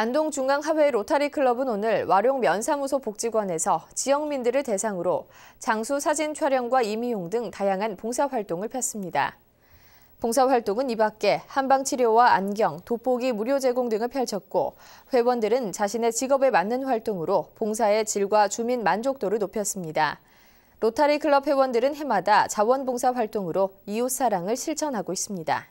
안동중앙하회 로타리클럽은 오늘 와룡 면사무소 복지관에서 지역민들을 대상으로 장수 사진 촬영과 임의용 등 다양한 봉사활동을 폈습니다. 봉사활동은 이 밖에 한방치료와 안경, 돋보기 무료 제공 등을 펼쳤고 회원들은 자신의 직업에 맞는 활동으로 봉사의 질과 주민 만족도를 높였습니다. 로타리 클럽 회원들은 해마다 자원봉사 활동으로 이웃사랑을 실천하고 있습니다.